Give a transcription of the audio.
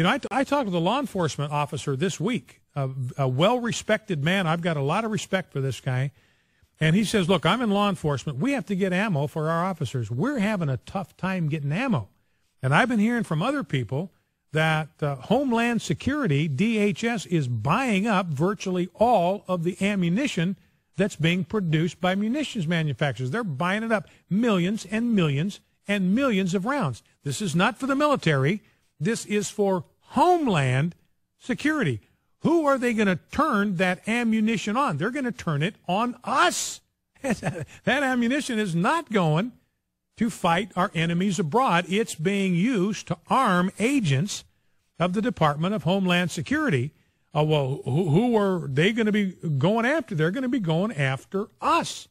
You know, I, I talked with a law enforcement officer this week, a, a well respected man. I've got a lot of respect for this guy. And he says, Look, I'm in law enforcement. We have to get ammo for our officers. We're having a tough time getting ammo. And I've been hearing from other people that uh, Homeland Security, DHS, is buying up virtually all of the ammunition that's being produced by munitions manufacturers. They're buying it up millions and millions and millions of rounds. This is not for the military. This is for Homeland Security. Who are they going to turn that ammunition on? They're going to turn it on us. that ammunition is not going to fight our enemies abroad. It's being used to arm agents of the Department of Homeland Security. Uh, well, who, who are they going to be going after? They're going to be going after us.